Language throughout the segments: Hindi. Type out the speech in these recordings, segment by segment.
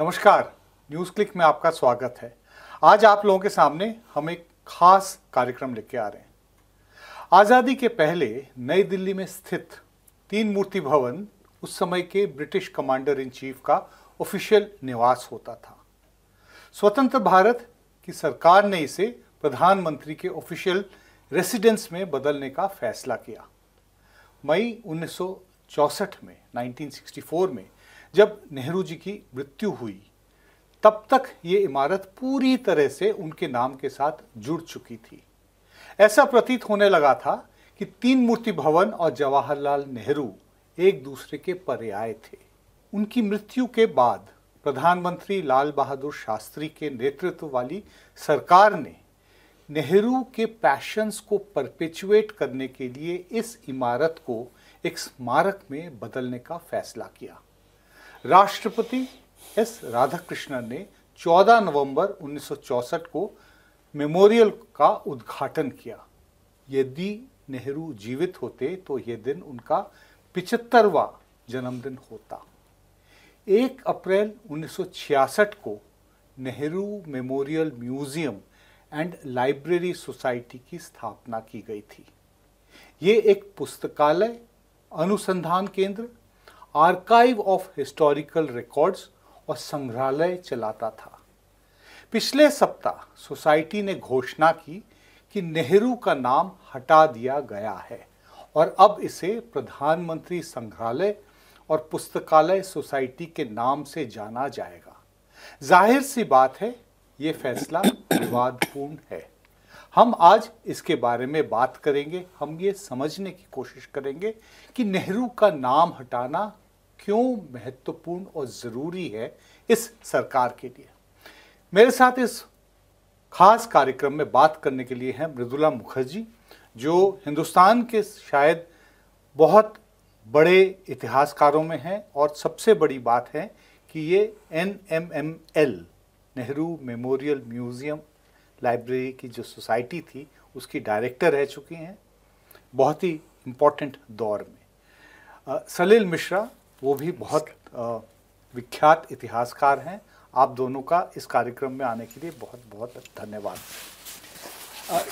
नमस्कार न्यूज क्लिक में आपका स्वागत है आज आप लोगों के सामने हम एक खास कार्यक्रम लेके आ रहे हैं आज़ादी के पहले नई दिल्ली में स्थित तीन मूर्ति भवन उस समय के ब्रिटिश कमांडर इन चीफ का ऑफिशियल निवास होता था स्वतंत्र भारत की सरकार ने इसे प्रधानमंत्री के ऑफिशियल रेसिडेंस में बदलने का फैसला किया मई 1964 में 1964 में जब नेहरू जी की मृत्यु हुई तब तक ये इमारत पूरी तरह से उनके नाम के साथ जुड़ चुकी थी ऐसा प्रतीत होने लगा था कि तीन मूर्ति भवन और जवाहरलाल नेहरू एक दूसरे के पर्याय थे उनकी मृत्यु के बाद प्रधानमंत्री लाल बहादुर शास्त्री के नेतृत्व वाली सरकार ने नेहरू के पैशंस को परपेचुएट करने के लिए इस इमारत को एक स्मारक में बदलने का फैसला किया राष्ट्रपति एस राधाकृष्णन ने 14 नवंबर 1964 को मेमोरियल का उद्घाटन किया यदि नेहरू जीवित होते तो यह दिन उनका पिचहत्तरवा जन्मदिन होता एक अप्रैल 1966 को Nehru memorial museum and library society की स्थापना की गई थी ये एक पुस्तकालय अनुसंधान केंद्र आर्काइव ऑफ हिस्टोरिकल रिकॉर्ड्स और संग्रहालय चलाता था पिछले सप्ताह सोसाइटी ने घोषणा की कि नेहरू का नाम हटा दिया गया है और अब इसे प्रधानमंत्री संग्रहालय और पुस्तकालय सोसाइटी के नाम से जाना जाएगा जाहिर सी बात है ये फैसला विवादपूर्ण है हम आज इसके बारे में बात करेंगे हम ये समझने की कोशिश करेंगे कि नेहरू का नाम हटाना क्यों महत्वपूर्ण और ज़रूरी है इस सरकार के लिए मेरे साथ इस खास कार्यक्रम में बात करने के लिए हैं मृदुला मुखर्जी जो हिंदुस्तान के शायद बहुत बड़े इतिहासकारों में हैं और सबसे बड़ी बात है कि ये N M M L Nehru memorial museum library की जो सोसाइटी थी उसकी डायरेक्टर रह चुकी हैं बहुत ही इम्पोर्टेंट दौर में सलील मिश्रा वो भी बहुत विख्यात इतिहासकार हैं आप दोनों का इस कार्यक्रम में आने के लिए बहुत बहुत धन्यवाद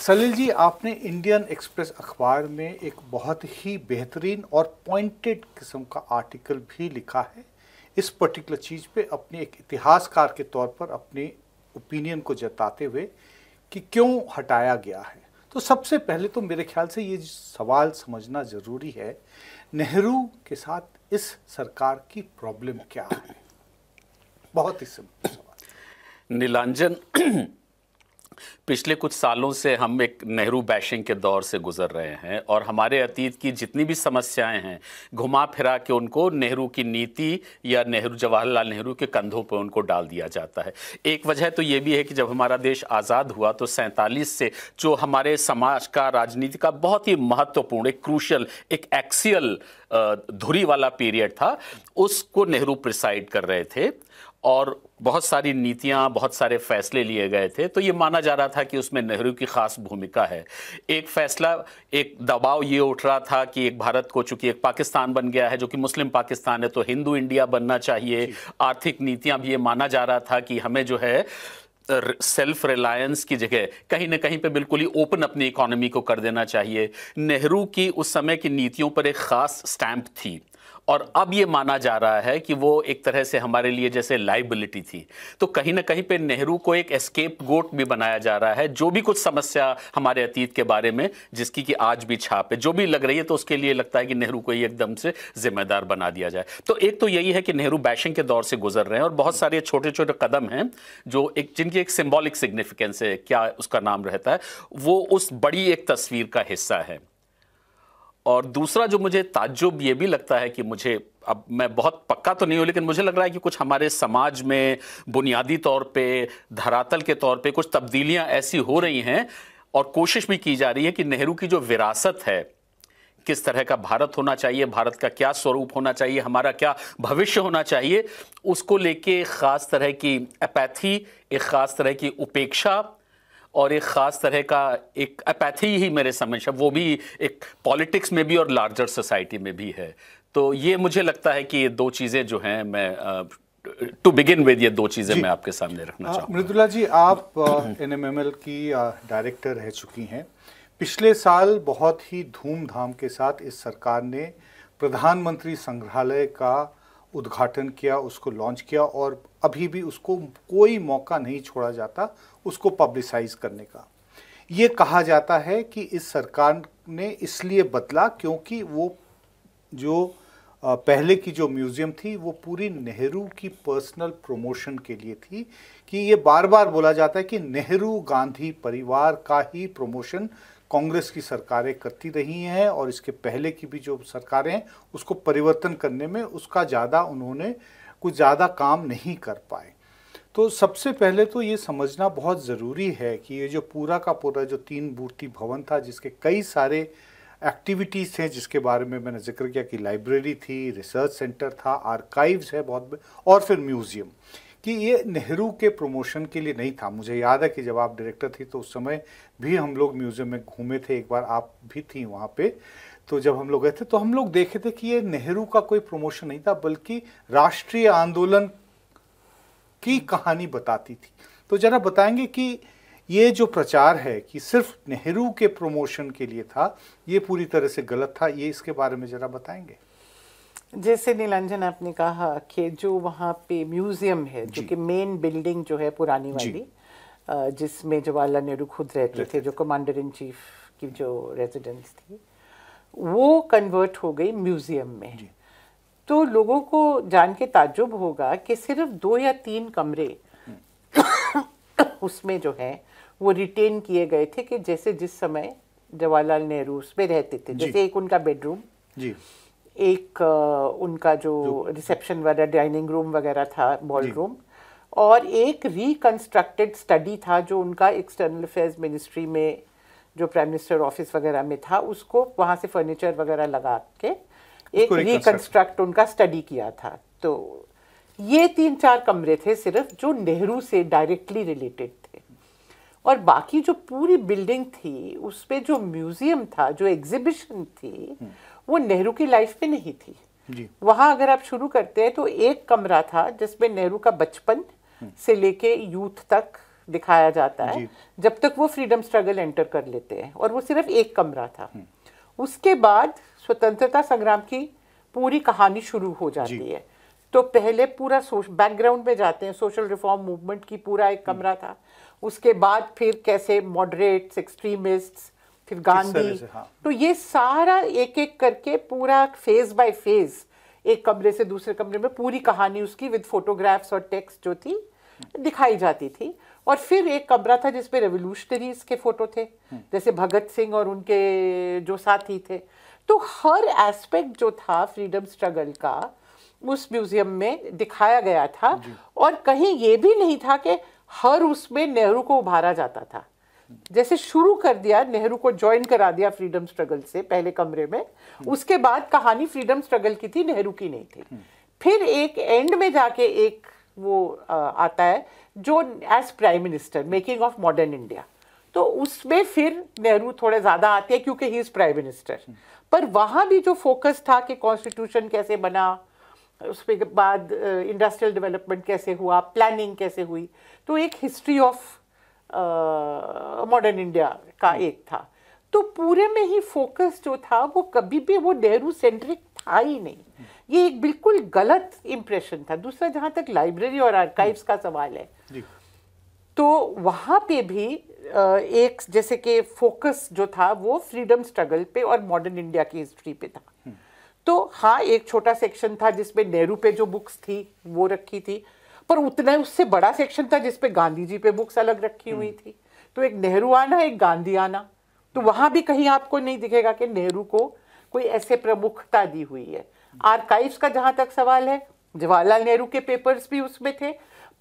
सलील जी आपने इंडियन एक्सप्रेस अखबार में एक बहुत ही बेहतरीन और पॉइंटेड किस्म का आर्टिकल भी लिखा है इस पर्टिकुलर चीज़ पे अपने एक इतिहासकार के तौर पर अपने ओपिनियन को जताते हुए कि क्यों हटाया गया है तो सबसे पहले तो मेरे ख्याल से ये सवाल समझना ज़रूरी है नेहरू के साथ इस सरकार की प्रॉब्लम क्या है बहुत ही सिंपल सवाल नीलांजन पिछले कुछ सालों से हम एक नेहरू बैशिंग के दौर से गुजर रहे हैं और हमारे अतीत की जितनी भी समस्याएं हैं घुमा फिरा के उनको नेहरू की नीति या नेहरू जवाहरलाल नेहरू के कंधों पर उनको डाल दिया जाता है एक वजह तो ये भी है कि जब हमारा देश आज़ाद हुआ तो सैंतालीस से जो हमारे समाज का राजनीति का बहुत ही महत्वपूर्ण एक क्रूशल एक एक्सियल धुरी वाला पीरियड था उसको नेहरू प्रिसाइड कर रहे थे और बहुत सारी नीतियां बहुत सारे फैसले लिए गए थे तो ये माना जा रहा था कि उसमें नेहरू की खास भूमिका है एक फैसला एक दबाव ये उठ रहा था कि एक भारत को चूंकि एक पाकिस्तान बन गया है जो कि मुस्लिम पाकिस्तान है तो हिंदू इंडिया बनना चाहिए आर्थिक नीतियां भी ये माना जा रहा था कि हमें जो है सेल्फ रिलायंस की जगह कहीं ना कहीं पे बिल्कुल ही ओपन अपनी इकोनॉमी को कर देना चाहिए नेहरू की उस समय की नीतियों पर एक ख़ास स्टैंप थी और अब ये माना जा रहा है कि वो एक तरह से हमारे लिए जैसे लाइबिलिटी थी तो कहीं ना कहीं पे नेहरू को एक एस्केप गोट भी बनाया जा रहा है जो भी कुछ समस्या हमारे अतीत के बारे में जिसकी कि आज भी छाप है जो भी लग रही है तो उसके लिए लगता है कि नेहरू को ही एकदम से जिम्मेदार बना दिया जाए तो एक तो यही है कि नेहरू बैशिंग के दौर से गुजर रहे हैं और बहुत सारे छोटे छोटे कदम हैं जो एक जिनकी एक सिम्बॉलिक सिग्निफिकेंस है क्या उसका नाम रहता है वो उस बड़ी एक तस्वीर का हिस्सा है और दूसरा जो मुझे ताज्जुब ये भी लगता है कि मुझे अब मैं बहुत पक्का तो नहीं हूँ लेकिन मुझे लग रहा है कि कुछ हमारे समाज में बुनियादी तौर पे धरातल के तौर पे कुछ तब्दीलियाँ ऐसी हो रही हैं और कोशिश भी की जा रही है कि नेहरू की जो विरासत है किस तरह का भारत होना चाहिए भारत का क्या स्वरूप होना चाहिए हमारा क्या भविष्य होना चाहिए उसको लेके ख़ास तरह की अपैथी एक ख़ास तरह की उपेक्षा और एक ख़ास तरह का एक अपैथी ही मेरे समझ वो भी एक पॉलिटिक्स में भी और लार्जर सोसाइटी में भी है तो ये मुझे लगता है कि ये दो चीज़ें जो हैं मैं टू बिगिन विद ये दो चीज़ें मैं आपके सामने रखना चाहूँ मृदुला जी आप एन की डायरेक्टर रह चुकी हैं पिछले साल बहुत ही धूमधाम के साथ इस सरकार ने प्रधानमंत्री संग्रहालय का उद्घाटन किया उसको लॉन्च किया और अभी भी उसको कोई मौका नहीं छोड़ा जाता उसको पब्लिसाइज करने का ये कहा जाता है कि इस सरकार ने इसलिए बदला क्योंकि वो जो पहले की जो म्यूज़ियम थी वो पूरी नेहरू की पर्सनल प्रमोशन के लिए थी कि ये बार बार बोला जाता है कि नेहरू गांधी परिवार का ही प्रमोशन कांग्रेस की सरकारें करती रही हैं और इसके पहले की भी जो सरकारें हैं उसको परिवर्तन करने में उसका ज़्यादा उन्होंने कुछ ज़्यादा काम नहीं कर पाए तो सबसे पहले तो ये समझना बहुत ज़रूरी है कि ये जो पूरा का पूरा जो तीन मूर्ति भवन था जिसके कई सारे एक्टिविटीज़ थे जिसके बारे में मैंने जिक्र किया कि लाइब्रेरी थी रिसर्च सेंटर था आर्काइव्स है बहुत और फिर म्यूज़ियम कि ये नेहरू के प्रमोशन के लिए नहीं था मुझे याद है कि जब आप डायरेक्टर थी तो उस समय भी हम लोग म्यूज़ियम में घूमे थे एक बार आप भी थी वहाँ पे तो जब हम लोग गए थे तो हम लोग देखे थे कि ये नेहरू का कोई प्रमोशन नहीं था बल्कि राष्ट्रीय आंदोलन की कहानी बताती थी तो जरा बताएंगे कि ये जो प्रचार है कि सिर्फ नेहरू के प्रमोशन के लिए था ये पूरी तरह से गलत था ये इसके बारे में जरा बताएंगे जैसे नीलांजन आपने कहा कि जो वहाँ पे म्यूजियम है जो कि मेन बिल्डिंग जो है पुरानी वाली जिसमें जवाहरलाल नेहरू खुद रहते थे जो कमांडर इन चीफ की जो रेजिडेंस थी वो कन्वर्ट हो गई म्यूजियम में तो लोगों को जान के ताजुब होगा कि सिर्फ दो या तीन कमरे उसमें जो है वो रिटेन किए गए थे कि जैसे जिस समय जवाहरलाल नेहरू उसमें रहते थे जैसे एक उनका बेडरूम जी एक उनका जो रिसेप्शन वाला डाइनिंग रूम वगैरह था बॉल रूम और एक रिकंस्ट्रक्टेड स्टडी था जो उनका एक्सटर्नल अफेयर्स मिनिस्ट्री में जो प्राइम मिनिस्टर ऑफिस वगैरह में था उसको वहाँ से फर्नीचर वगैरह लगा के एक रिकंस्ट्रक्ट उनका स्टडी किया था तो ये तीन चार कमरे थे सिर्फ जो नेहरू से डायरेक्टली रिलेटेड थे और बाकी जो पूरी बिल्डिंग थी उस पर जो म्यूजियम था जो एग्जिबिशन थी वो नेहरू की लाइफ में नहीं थी वहाँ अगर आप शुरू करते हैं तो एक कमरा था जिसमें नेहरू का बचपन से लेके यूथ तक दिखाया जाता है जब तक वो फ्रीडम स्ट्रगल एंटर कर लेते हैं और वो सिर्फ एक कमरा था उसके बाद स्वतंत्रता संग्राम की पूरी कहानी शुरू हो जाती है तो पहले पूरा बैकग्राउंड में जाते हैं सोशल रिफॉर्म मूवमेंट की पूरा एक कमरा था उसके बाद फिर कैसे मॉडरेट्स एक्सट्रीमिस्ट्स फिर गांधी हाँ। तो ये सारा एक एक करके पूरा फेज बाय फेज एक कमरे से दूसरे कमरे में पूरी कहानी उसकी विद फोटोग्राफ्स और टेक्स्ट जो थी दिखाई जाती थी और फिर एक कमरा था जिसमें रेवोल्यूशनरीज के फोटो थे हम्म। जैसे भगत सिंह और उनके जो साथी थे तो हर एस्पेक्ट जो था फ्रीडम स्ट्रगल का उस म्यूजियम में दिखाया गया था और कहीं ये भी नहीं था कि हर उसमें नेहरू को उभारा जाता था जैसे शुरू कर दिया नेहरू को ज्वाइन करा दिया फ्रीडम स्ट्रगल से पहले कमरे में हम्म। उसके बाद कहानी फ्रीडम स्ट्रगल की थी नेहरू की नहीं थी हम्म। फिर एक एंड में जाके एक वो आता है जो as prime minister making of modern India तो उसमें फिर नेहरू थोड़े ज़्यादा आते हैं क्योंकि ही इज़ प्राइम मिनिस्टर पर वहां भी जो फोकस था कि कॉन्स्टिट्यूशन कैसे बना उसके बाद इंडस्ट्रियल uh, डेवलपमेंट कैसे हुआ प्लानिंग कैसे हुई तो एक हिस्ट्री ऑफ मॉडर्न इंडिया का hmm. एक था तो पूरे में ही फोकस जो था वो कभी भी वो नेहरू सेंट्रिक था ही नहीं hmm. ये एक बिल्कुल गलत इम्प्रेशन था दूसरा जहाँ तक लाइब्रेरी और आर्काइव्स hmm. का सवाल है तो वहाँ पे भी एक जैसे कि फोकस जो था वो फ्रीडम स्ट्रगल पे और मॉडर्न इंडिया की हिस्ट्री पे था हम्म। तो हाँ एक छोटा सेक्शन था जिसमें नेहरू पे जो बुक्स थी वो रखी थी पर उतना उससे बड़ा सेक्शन था जिसपे गांधी जी पे बुक्स अलग रखी हुई हम्म। थी तो एक नेहरू आना एक गांधी आना तो वहां भी कहीं आपको नहीं दिखेगा कि नेहरू को कोई ऐसे प्रमुखता दी हुई है आर्काइव्स का जहां तक सवाल है जवाहरलाल नेहरू के पेपर्स भी उसमें थे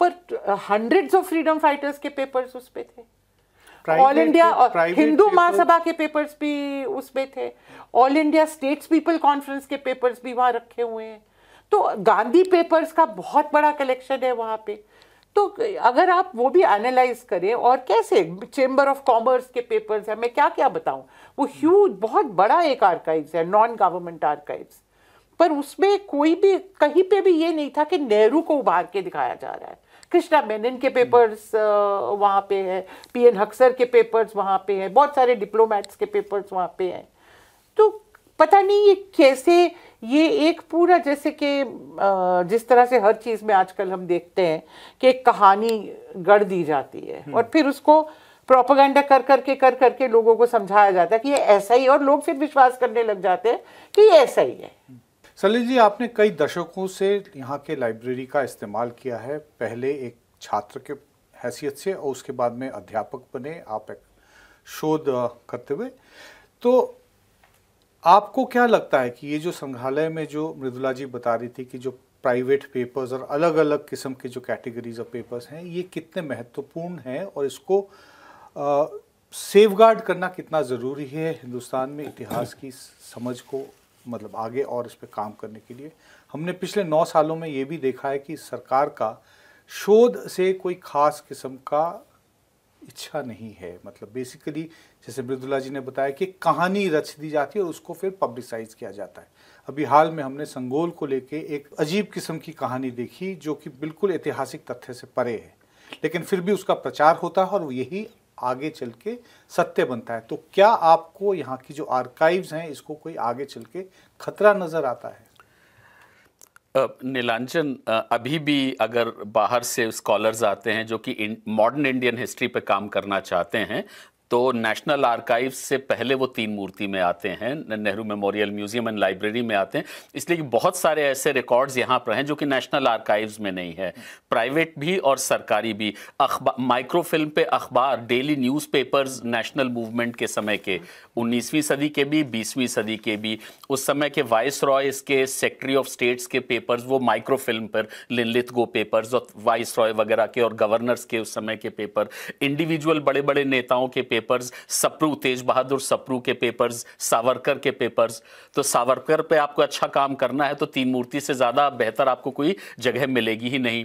पर हंड्रेड्स ऑफ फ्रीडम फाइटर्स के पेपर्स उसमें थे ऑल इंडिया हिंदू महासभा के पेपर्स भी उसमें थे all India states people conference के पेपर्स भी वहाँ रखे हुए हैं तो गांधी पेपर्स का बहुत बड़ा कलेक्शन है वहाँ पे तो अगर आप वो भी एनालाइज करें और कैसे चेंबर ऑफ कॉमर्स के पेपर्स है मैं क्या क्या बताऊं वो ह्यूज बहुत बड़ा एक आर्काइव्स है नॉन गवर्नमेंट आर्काइव्स पर उसमें कोई भी कहीं पे भी ये नहीं था कि नेहरू को उभार के दिखाया जा रहा है कृष्णा मेनन के पेपर्स uh, वहाँ पे है पी एन हक्सर के पेपर्स वहाँ पे हैं बहुत सारे डिप्लोमेट्स के पेपर्स वहाँ पे हैं तो पता नहीं ये कैसे ये एक पूरा जैसे कि uh, जिस तरह से हर चीज़ में आजकल हम देखते हैं कि एक कहानी गढ़ दी जाती है हम्म। और फिर उसको प्रोपागेंडा कर करके कर करके लोगों को समझाया जाता है कि ये ऐसा ही और लोग फिर विश्वास करने लग जाते हैं कि ये ऐसा ही है हम्म। सलील जी आपने कई दशकों से यहाँ के लाइब्रेरी का इस्तेमाल किया है पहले एक छात्र के हैसियत से और उसके बाद में अध्यापक बने आप एक शोध करते हुए तो आपको क्या लगता है कि ये जो संग्रहालय में जो मृदुला जी बता रही थी कि जो प्राइवेट पेपर्स और अलग अलग किस्म के जो कैटेगरीज ऑफ पेपर्स हैं ये कितने महत्वपूर्ण हैं और इसको सेफ करना कितना ज़रूरी है हिंदुस्तान में इतिहास की समझ को मतलब आगे और इस पर काम करने के लिए हमने पिछले नौ सालों में ये भी देखा है कि सरकार का शोध से कोई ख़ास किस्म का इच्छा नहीं है मतलब बेसिकली जैसे मृदुला जी ने बताया कि कहानी रच दी जाती है और उसको फिर पब्लिसाइज किया जाता है अभी हाल में हमने संगोल को लेके एक अजीब किस्म की कहानी देखी जो कि बिल्कुल ऐतिहासिक तथ्य से परे है लेकिन फिर भी उसका प्रचार होता है और यही आगे चल के सत्य बनता है तो क्या आपको यहाँ की जो आर्काइव्स हैं इसको कोई आगे चल के खतरा नज़र आता है नीलांचन अभी भी अगर बाहर से स्कॉलर्स आते हैं जो कि मॉडर्न इंडियन हिस्ट्री पर काम करना चाहते हैं तो नेशनल आर्काइव से पहले वो तीन मूर्ति में आते हैं Nehru memorial museum and library में आते हैं इसलिए कि बहुत सारे ऐसे रिकॉर्ड्स यहाँ पर हैं जो कि नेशनल आर्काइव्स में नहीं है प्राइवेट भी और सरकारी भी अखबार माइक्रोफ़िल्म पे अखबार डेली न्यूज़पेपर्स नेशनल मूवमेंट के समय के उन्नीसवीं सदी के भी बीसवीं सदी के भी उस समय के वाइस रॉय इसके सेक्रेटरी ऑफ स्टेट्स के पेपर्स वो माइक्रो फिल्म पर लिलित गो पेपर्स और वाइस रॉय वगैरह के और गवर्नर्स के उस समय के पेपर इंडिविजुअल बड़े बड़े नेताओं के पेपर पेपर्स सप्रू तेज बहादुर सप्रू के पेपर्स सावरकर के पेपर्स तो सावरकर पे आपको अच्छा काम करना है तो तीन मूर्ति से ज़्यादा बेहतर आपको कोई जगह मिलेगी ही नहीं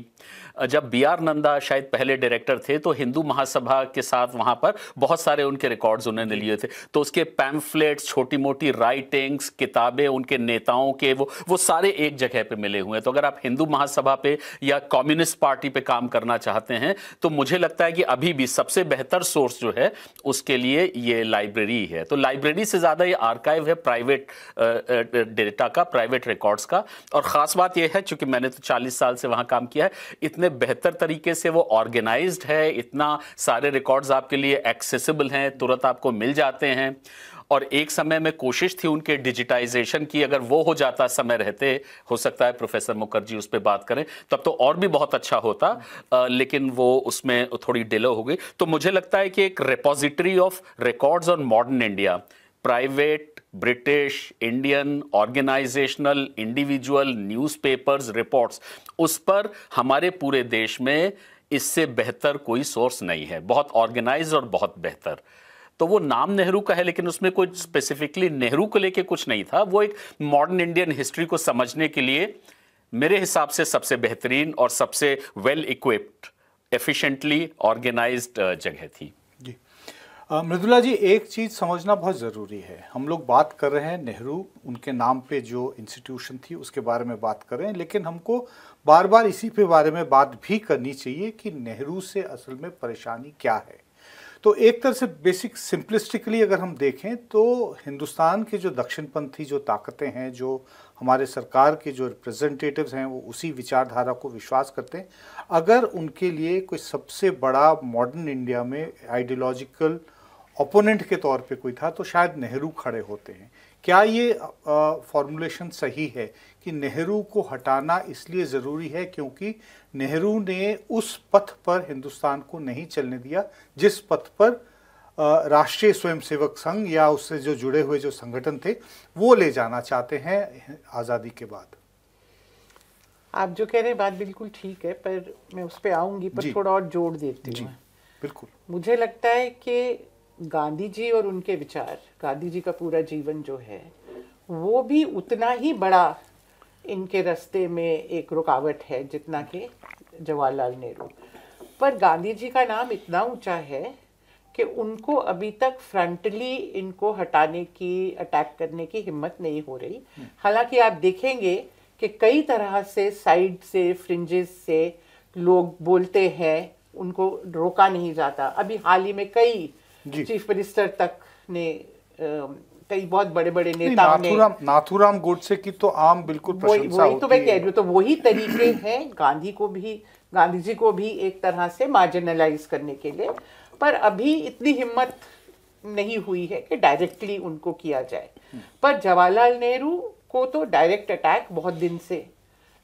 जब बी आर नंदा शायद पहले डायरेक्टर थे तो हिंदू महासभा के साथ वहाँ पर बहुत सारे उनके रिकॉर्ड्स उन्होंने लिए थे तो उसके पैम्फलेट्स छोटी मोटी राइटिंग्स किताबें उनके नेताओं के वो वो सारे एक जगह पे मिले हुए हैं तो अगर आप हिंदू महासभा पे या कम्युनिस्ट पार्टी पे काम करना चाहते हैं तो मुझे लगता है कि अभी भी सबसे बेहतर सोर्स जो है उसके लिए ये लाइब्रेरी है तो लाइब्रेरी से ज़्यादा ये आर्काइव है प्राइवेट डेटा का प्राइवेट रिकॉर्ड्स का और ख़ास बात यह है चूँकि मैंने तो 40 साल से वहाँ काम किया है इतने बेहतर तरीके से वो ऑर्गेनाइज्ड है इतना सारे रिकॉर्ड्स आपके लिए एक्सेसिबल हैं तुरंत आपको मिल जाते हैं और एक समय में कोशिश थी उनके डिजिटाइजेशन की अगर वो हो जाता समय रहते हो सकता है प्रोफेसर मुखर्जी उस पर बात करें तब तो और भी बहुत अच्छा होता लेकिन वो उसमें थोड़ी डिले हो गई तो मुझे लगता है कि एक repository of records on modern India private British Indian organisational individual newspapers reports उस पर हमारे पूरे देश में इससे बेहतर कोई सोर्स नहीं है बहुत ऑर्गेनाइज और बहुत बेहतर तो वो नाम नेहरू का है लेकिन उसमें कोई स्पेसिफिकली नेहरू को लेके कुछ नहीं था वो एक मॉडर्न इंडियन हिस्ट्री को समझने के लिए मेरे हिसाब से सबसे बेहतरीन और सबसे वेल इक्विप्ड एफिशिएंटली ऑर्गेनाइज्ड जगह थी जी मृदुला जी एक चीज़ समझना बहुत ज़रूरी है हम लोग बात कर रहे हैं नेहरू उनके नाम पे जो इंस्टीट्यूशन थी उसके बारे में बात कर रहे हैं लेकिन हमको बार बार इसी पे बारे में बात भी करनी चाहिए कि नेहरू से असल में परेशानी क्या है तो एक तरह से बेसिक सिंपलिस्टिकली अगर हम देखें तो हिंदुस्तान के जो दक्षिणपंथी जो ताकतें हैं जो हमारे सरकार के जो रिप्रेजेंटेटिव्स हैं वो उसी विचारधारा को विश्वास करते हैं अगर उनके लिए कोई सबसे बड़ा मॉडर्न इंडिया में आइडियोलॉजिकल ओपोनेंट के तौर पे कोई था तो शायद नेहरू खड़े होते हैं क्या ये फॉर्मुलेशन सही है कि नेहरू को हटाना इसलिए ज़रूरी है क्योंकि नेहरू ने उस पथ पर हिंदुस्तान को नहीं चलने दिया जिस पथ पर राष्ट्रीय स्वयंसेवक संघ या उससे जो जुड़े हुए जो संगठन थे वो ले जाना चाहते हैं आज़ादी के बाद आप जो कह रहे हैं बात बिल्कुल ठीक है पर मैं उस पर आऊंगी पर थोड़ा और जोड़ देती हूँ बिल्कुल मुझे लगता है कि गांधी जी और उनके विचार गांधी जी का पूरा जीवन जो है वो भी उतना ही बड़ा इनके रास्ते में एक रुकावट है जितना कि जवाहरलाल नेहरू पर गांधी जी का नाम इतना ऊंचा है कि उनको अभी तक फ्रंटली इनको हटाने की अटैक करने की हिम्मत नहीं हो रही हालांकि आप देखेंगे कि कई तरह से साइड से फ्रिंजेस से लोग बोलते हैं उनको रोका नहीं जाता अभी हाल ही में कई चीफ मिनिस्टर तक ने कई बहुत बड़े बड़े नेता ने नाथुराम गोडसे की तो आम बिल्कुल तो मैं कह रही हूँ तो वही तरीके हैं गांधी को भी गांधी जी को भी एक तरह से मार्जिनलाइज करने के लिए पर अभी इतनी हिम्मत नहीं हुई है कि डायरेक्टली उनको किया जाए हम्म। पर जवाहरलाल नेहरू को तो डायरेक्ट अटैक बहुत दिन से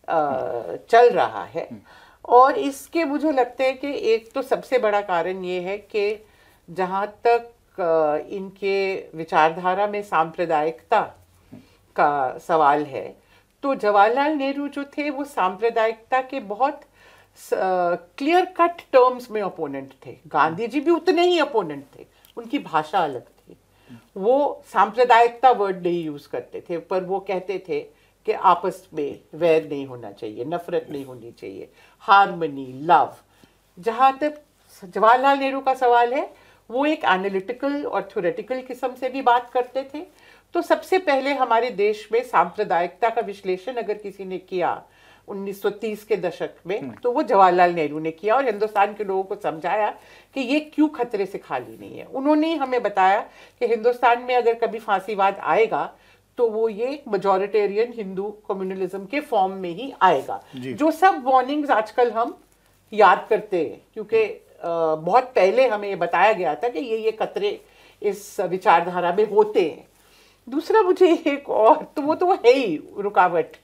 चल रहा है हम्म। और इसके मुझे लगता है कि एक तो सबसे बड़ा कारण ये है कि जहाँ तक इनके विचारधारा में सांप्रदायिकता का सवाल है तो जवाहरलाल नेहरू जो थे वो सांप्रदायिकता के बहुत क्लियर कट टर्म्स में अपोनेंट थे गांधी जी भी उतने ही अपोनेंट थे उनकी भाषा अलग थी वो सांप्रदायिकता वर्ड नहीं यूज़ करते थे पर वो कहते थे कि आपस में वैर नहीं होना चाहिए नफरत नहीं होनी चाहिए हारमनी लव जहाँ तक जवाहरलाल नेहरू का सवाल है वो एक एनालिटिकल और थ्योरेटिकल किस्म से भी बात करते थे तो सबसे पहले हमारे देश में सांप्रदायिकता का विश्लेषण अगर किसी ने किया 1930 के दशक में हम्म। तो वो जवाहरलाल नेहरू ने किया और हिंदुस्तान के लोगों को समझाया कि ये क्यों खतरे से खाली नहीं है उन्होंने हमें बताया कि हिंदुस्तान में अगर कभी फांसीवाद आएगा तो वो ये मजोरिटेरियन हिंदू कम्युनलिज्म के फॉर्म में ही आएगा जो सब वार्निंग्स आजकल हम याद करते हैं क्योंकि बहुत पहले हमें ये बताया गया था कि ये ये खतरे इस विचारधारा में होते हैं दूसरा मुझे एक और तो वो तो वो है ही रुकावट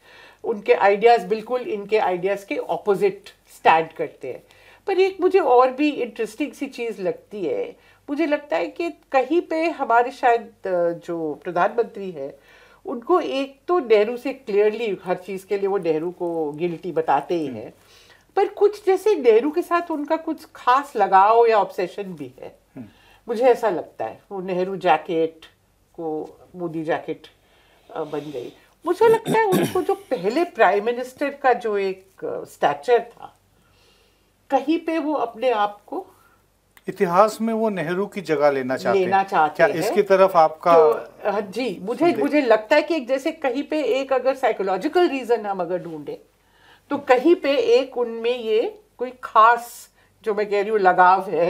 उनके आइडियाज़ बिल्कुल इनके आइडियाज़ के ऑपोजिट स्टैंड करते हैं पर एक मुझे और भी इंटरेस्टिंग सी चीज़ लगती है मुझे लगता है कि कहीं पे हमारे शायद जो प्रधानमंत्री है उनको एक तो नेहरू से क्लियरली हर चीज़ के लिए वो नेहरू को गिल्टी बताते ही हैं पर कुछ जैसे नेहरू के साथ उनका कुछ खास लगाव या ऑब्सेशन भी है हम्म। मुझे ऐसा लगता है वो नेहरू जैकेट को मोदी जैकेट बन गई मुझे लगता है उनको जो पहले प्राइम मिनिस्टर का जो एक स्टैचर था कहीं पे वो अपने आप को इतिहास में वो नेहरू की जगह लेना चाहते लेना चाहते हैं इसकी तरफ आपका तो, जी मुझे मुझे लगता है कि एक जैसे कहीं पे एक अगर साइकोलॉजिकल रीजन हम अगर ढूंढे तो कहीं पे एक उनमें ये कोई खास जो मैं कह रही हूँ लगाव है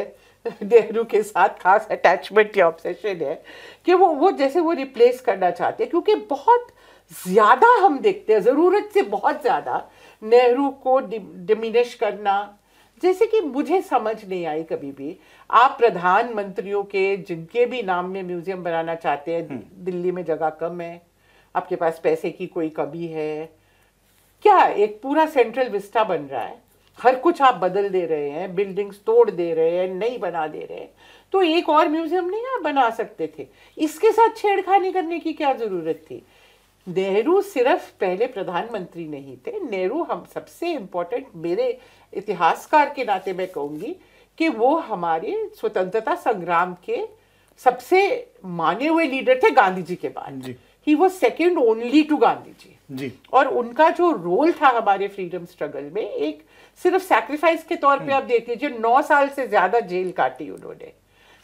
नेहरू के साथ खास अटैचमेंट या ऑब्सेशन है कि वो वो जैसे वो रिप्लेस करना चाहते हैं क्योंकि बहुत ज़्यादा हम देखते हैं ज़रूरत से बहुत ज़्यादा नेहरू को डिमिनिश करना जैसे कि मुझे समझ नहीं आई कभी भी आप प्रधानमंत्रियों के जिनके भी नाम में म्यूजियम बनाना चाहते हैं हम्म। दिल्ली में जगह कम है आपके पास पैसे की कोई कमी है क्या एक पूरा सेंट्रल विस्टा बन रहा है हर कुछ आप बदल दे रहे हैं बिल्डिंग्स तोड़ दे रहे हैं नहीं बना दे रहे हैं तो एक और म्यूजियम नहीं आप बना सकते थे इसके साथ छेड़खानी करने की क्या ज़रूरत थी नेहरू सिर्फ पहले प्रधानमंत्री नहीं थे नेहरू हम सबसे इम्पोर्टेंट मेरे इतिहासकार के नाते मैं कहूँगी कि वो हमारे स्वतंत्रता संग्राम के सबसे माने हुए लीडर थे गांधी जी के बाद ही वो second only to Gandhi ji ji और उनका जो रोल था हमारे फ्रीडम स्ट्रगल में एक सिर्फ सैक्रिफाइस के तौर पे हम्म। आप देख लीजिए नौ साल से ज्यादा जेल काटी उन्होंने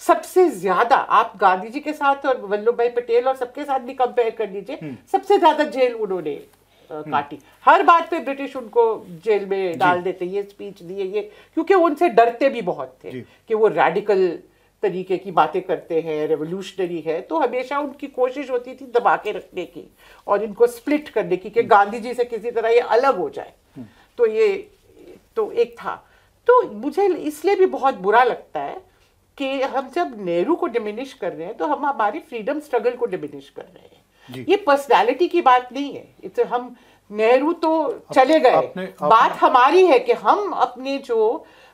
सबसे ज्यादा आप गांधी जी के साथ और वल्लभ भाई पटेल और सबके साथ भी कंपेयर कर लीजिए हम्म। सबसे ज्यादा जेल उन्होंने हम्म। काटी हर बात पे ब्रिटिश उनको जेल में डाल देते ये स्पीच दिए ये क्योंकि उनसे डरते भी बहुत थे कि वो रेडिकल तरीके की बातें करते हैं रेवोल्यूशनरी है तो हमेशा उनकी कोशिश होती थी दबा के रखने की और इनको स्प्लिट करने की कि हम्म। गांधी जी से किसी तरह ये अलग हो जाए हम्म। तो ये तो एक था तो मुझे इसलिए भी बहुत बुरा लगता है कि हम जब नेहरू को डिमिनिश कर रहे हैं तो हम हमारी फ्रीडम स्ट्रगल को डिमिनिश कर रहे हैं ये पर्सनैलिटी की बात नहीं है इट्स हम नेहरू तो चले गए बात हमारी है कि हम अपने जो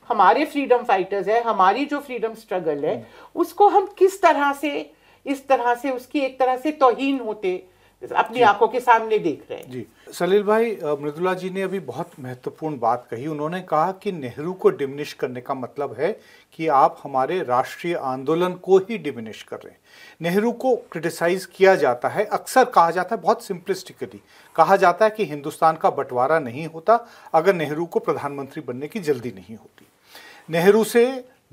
हमारे फ्रीडम फाइटर्स है हमारी जो फ्रीडम स्ट्रगल है हम्म। उसको हम किस तरह से इस तरह से उसकी एक तरह से तोहिन होते अपनी आंखों के सामने देख रहे हैं जी सलील भाई मृदुला जी ने अभी बहुत महत्वपूर्ण बात कही उन्होंने कहा कि नेहरू को डिमिनिश करने का मतलब है कि आप हमारे राष्ट्रीय आंदोलन को ही डिमिनिश कर रहे हैं नेहरू को क्रिटिसाइज किया जाता है अक्सर कहा जाता है बहुत सिंपलिस्टिकली कहा जाता है कि हिंदुस्तान का बंटवारा नहीं होता अगर नेहरू को प्रधानमंत्री बनने की जल्दी नहीं होती नेहरू से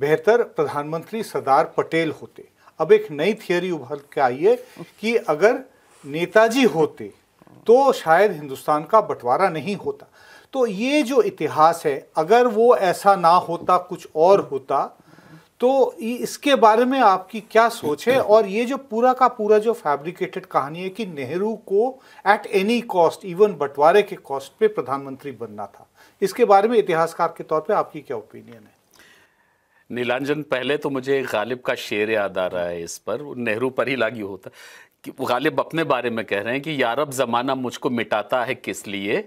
बेहतर प्रधानमंत्री सरदार पटेल होते अब एक नई थियोरी उभर के आई है कि अगर नेताजी होते तो शायद हिंदुस्तान का बंटवारा नहीं होता तो ये जो इतिहास है अगर वो ऐसा ना होता कुछ और होता तो इसके बारे में आपकी क्या सोच है और ये जो पूरा का पूरा जो फैब्रिकेटेड कहानी है कि नेहरू को एट एनी कॉस्ट इवन बंटवारे के कॉस्ट पे प्रधानमंत्री बनना था इसके बारे में इतिहासकार के तौर पे आपकी क्या ओपिनियन है नीलांजन पहले तो मुझे गालिब का शेर याद आ रहा है इस पर नेहरू पर ही लागू होता कि गालिब अपने बारे में कह रहे हैं कि यारब ज़माना मुझको मिटाता है किस लिए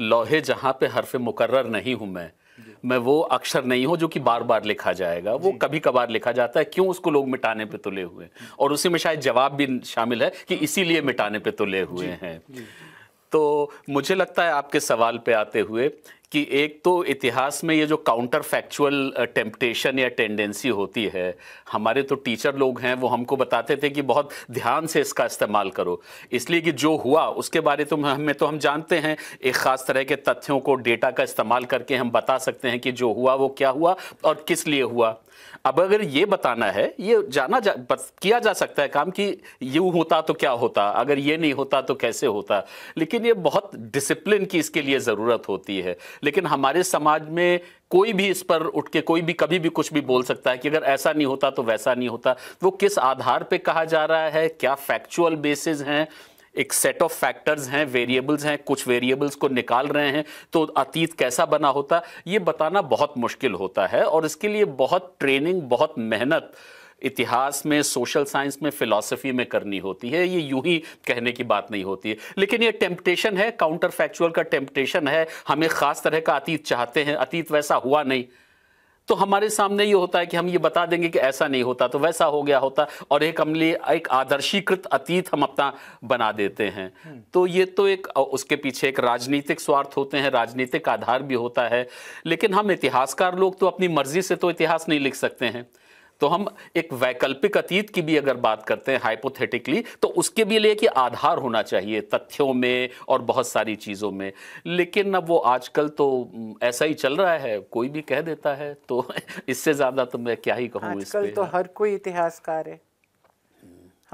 लोहे जहाँ पे हरफ मुकर्र नहीं हूँ मैं मैं वो अक्षर नहीं हूँ जो कि बार बार लिखा जाएगा वो कभी कभार लिखा जाता है क्यों उसको लोग मिटाने पे तुले हुए और उसी में शायद जवाब भी शामिल है कि इसीलिए मिटाने पे तुले हुए हैं तो मुझे लगता है आपके सवाल पे आते हुए कि एक तो इतिहास में ये जो काउंटर फैक्चुअल टेम्पटेशन या टेंडेंसी होती है हमारे तो टीचर लोग हैं वो हमको बताते थे कि बहुत ध्यान से इसका इस्तेमाल करो इसलिए कि जो हुआ उसके बारे तो हमें तो हम जानते हैं एक ख़ास तरह के तथ्यों को डेटा का इस्तेमाल करके हम बता सकते हैं कि जो हुआ वो क्या हुआ और किस लिए हुआ अब अगर ये बताना है ये जाना जा बत, किया जा सकता है काम कि यूँ होता तो क्या होता अगर ये नहीं होता तो कैसे होता लेकिन ये बहुत डिसिप्लिन की इसके लिए ज़रूरत होती है लेकिन हमारे समाज में कोई भी इस पर उठ के कोई भी कभी भी कुछ भी बोल सकता है कि अगर ऐसा नहीं होता तो वैसा नहीं होता वो किस आधार पे कहा जा रहा है क्या फैक्चुअल बेसिस हैं एक सेट ऑफ फैक्टर्स हैं वेरिएबल्स हैं कुछ वेरिएबल्स को निकाल रहे हैं तो अतीत कैसा बना होता ये बताना बहुत मुश्किल होता है और इसके लिए बहुत ट्रेनिंग बहुत मेहनत इतिहास में सोशल साइंस में फिलॉसफी में करनी होती है ये यूं ही कहने की बात नहीं होती है लेकिन ये टेम्पटेशन है काउंटर फैक्चुअल का टेम्पटेशन है हमें ख़ास तरह का अतीत चाहते हैं अतीत वैसा हुआ नहीं तो हमारे सामने ये होता है कि हम ये बता देंगे कि ऐसा नहीं होता तो वैसा हो गया होता और एक अमली एक आदर्शीकृत अतीत हम अपना बना देते हैं हम्म। तो ये तो एक उसके पीछे एक राजनीतिक स्वार्थ होते हैं राजनीतिक आधार भी होता है लेकिन हम इतिहासकार लोग तो अपनी मर्जी से तो इतिहास नहीं लिख सकते हैं तो हम एक वैकल्पिक अतीत की भी अगर बात करते हैं हाइपोथेटिकली तो उसके भी लिए कि आधार होना चाहिए तथ्यों में और बहुत सारी चीज़ों में लेकिन अब वो आजकल तो ऐसा ही चल रहा है कोई भी कह देता है तो इससे ज़्यादा तो मैं क्या ही कहूँ आजकल तो हाँ। हर कोई इतिहासकार है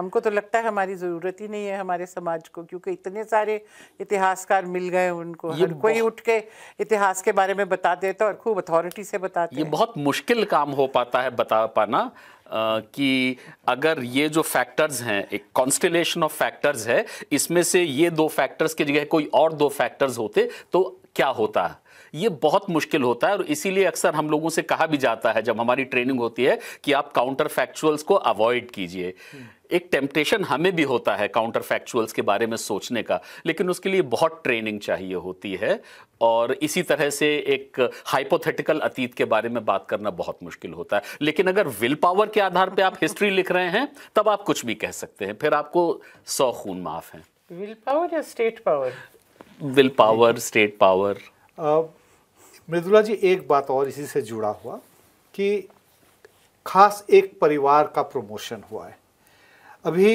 हमको तो लगता है हमारी ज़रूरत ही नहीं है हमारे समाज को क्योंकि इतने सारे इतिहासकार मिल गए उनको हर कोई उठ के इतिहास के बारे में बता देता और खूब अथॉरिटी से बताते ये बहुत मुश्किल काम हो पाता है बता पाना कि अगर ये जो फैक्टर्स हैं एक कॉन्स्टिलेशन ऑफ फैक्टर्स है इसमें से ये दो फैक्टर्स की जगह कोई और दो फैक्टर्स होते तो क्या होता है ये बहुत मुश्किल होता है और इसीलिए अक्सर हम लोगों से कहा भी जाता है जब हमारी ट्रेनिंग होती है कि आप काउंटर फैक्चुअल्स को अवॉइड कीजिए एक टेम्पटेशन हमें भी होता है काउंटर फैक्चुअल्स के बारे में सोचने का लेकिन उसके लिए बहुत ट्रेनिंग चाहिए होती है और इसी तरह से एक हाइपोथेटिकल अतीत के बारे में बात करना बहुत मुश्किल होता है लेकिन अगर विल पावर के आधार पे आप हिस्ट्री लिख रहे हैं तब आप कुछ भी कह सकते हैं फिर आपको सौ खून माफ हैं विल पावर या state power will power state power Mridula ji एक बात और इसी से जुड़ा हुआ कि खास एक परिवार का प्रमोशन हुआ है अभी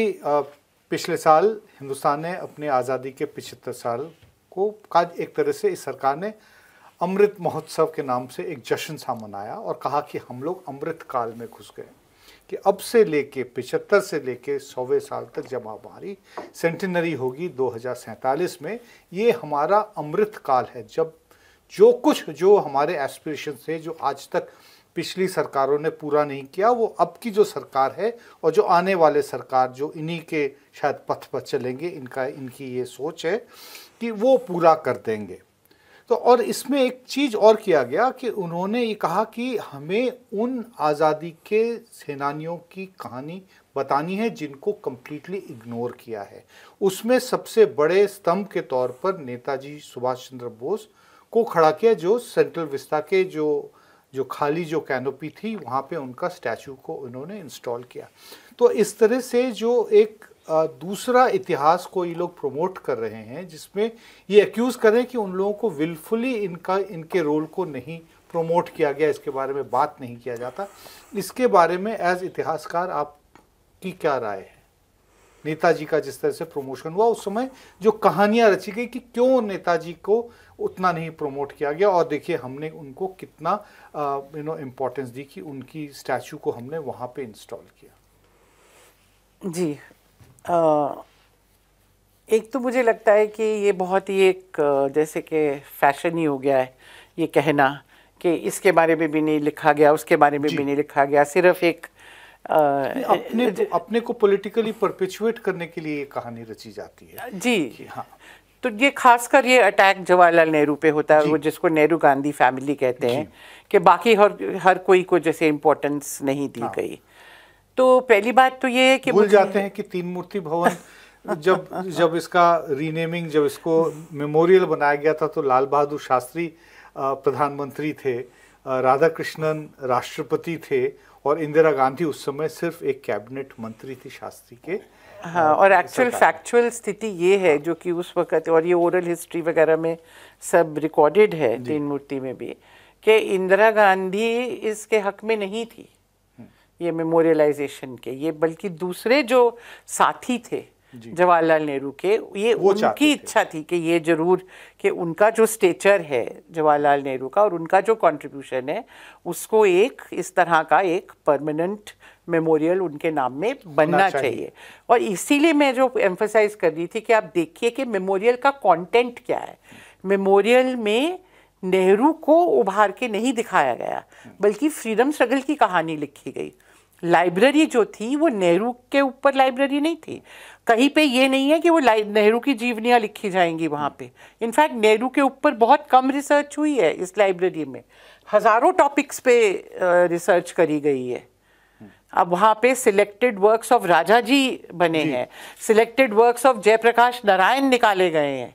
पिछले साल हिंदुस्तान ने अपने आज़ादी के पिछहत्तर साल को का एक तरह से इस सरकार ने अमृत महोत्सव के नाम से एक जश्न सा मनाया और कहा कि हम लोग अमृत काल में घुस गए कि अब से लेके पिछहत्तर से लेके सौवे साल तक जब हमारी सेंटिनरी होगी दो में ये हमारा अमृत काल है जब जो कुछ जो हमारे एस्पिरेशन थे जो आज तक पिछली सरकारों ने पूरा नहीं किया वो अब की जो सरकार है और जो आने वाले सरकार जो इन्हीं के शायद पथ पर चलेंगे इनका इनकी ये सोच है कि वो पूरा कर देंगे तो और इसमें एक चीज़ और किया गया कि उन्होंने ये कहा कि हमें उन आज़ादी के सेनानियों की कहानी बतानी है जिनको कम्प्लीटली इग्नोर किया है उसमें सबसे बड़े स्तंभ के तौर पर नेताजी सुभाष चंद्र बोस को खड़ा किया जो सेंट्रल विस्ता के जो जो खाली जो कैनोपी थी वहाँ पे उनका स्टैचू को उन्होंने इंस्टॉल किया तो इस तरह से जो एक दूसरा इतिहास को ये लोग प्रमोट कर रहे हैं जिसमें ये एक्यूज़ करें कि उन लोगों को विलफुली इनका इनके रोल को नहीं प्रमोट किया गया इसके बारे में बात नहीं किया जाता इसके बारे में एज इतिहासकार आप की क्या राय है नेताजी का जिस तरह से प्रमोशन हुआ उस समय जो कहानियां रची गई कि क्यों नेताजी को उतना नहीं प्रमोट किया गया और देखिए हमने उनको कितना यू नो इम्पोर्टेंस दी कि उनकी स्टैचू को हमने वहाँ पे इंस्टॉल किया जी आ, एक तो मुझे लगता है कि ये बहुत ही एक जैसे कि फैशन ही हो गया है ये कहना कि इसके बारे में भी नहीं लिखा गया उसके बारे में भी नहीं लिखा गया सिर्फ एक आ, अपने अपने को पॉलिटिकली परपेचुएट करने के लिए ये कहानी रची जाती है जी हाँ तो ये खासकर ये अटैक जवाहरलाल नेहरू पे होता है वो जिसको नेहरू गांधी फैमिली कहते हैं कि बाकी हर हर कोई को जैसे इम्पोर्टेंस नहीं दी हाँ। गई तो पहली बात तो ये है कि भूल जाते हैं कि तीन मूर्ति भवन जब जब इसका रीनेमिंग जब इसको मेमोरियल बनाया गया था तो लाल बहादुर शास्त्री प्रधानमंत्री थे राधा कृष्णन राष्ट्रपति थे और इंदिरा गांधी उस समय सिर्फ एक कैबिनेट मंत्री थी शास्त्री के हाँ और एक्चुअल फैक्चुअल स्थिति ये है जो कि उस वक्त और ये ओरल हिस्ट्री वगैरह में सब रिकॉर्डेड है तीन मूर्ति में भी कि इंदिरा गांधी इसके हक में नहीं थी हम्म। ये मेमोरियलाइजेशन के ये बल्कि दूसरे जो साथी थे जवाहरलाल नेहरू के ये उनकी इच्छा थी कि ये जरूर कि उनका जो स्टेचर है जवाहरलाल नेहरू का और उनका जो कंट्रीब्यूशन है उसको एक इस तरह का एक परमानेंट मेमोरियल उनके नाम में बनना चाहिए।, चाहिए और इसीलिए मैं जो एम्फोसाइज कर रही थी कि आप देखिए कि मेमोरियल का कंटेंट क्या है मेमोरियल में नेहरू को उभार के नहीं दिखाया गया बल्कि फ्रीडम स्ट्रगल की कहानी लिखी गई लाइब्रेरी जो थी वो नेहरू के ऊपर लाइब्रेरी नहीं थी कहीं पे ये नहीं है कि वो नेहरू की जीवनियाँ लिखी जाएंगी वहाँ पे इनफैक्ट नेहरू के ऊपर बहुत कम रिसर्च हुई है इस लाइब्रेरी में हज़ारों टॉपिक्स पे रिसर्च करी गई है अब वहाँ पे selected works of Raja ji बने हैं selected works of Jayaprakash Narayan निकाले गए हैं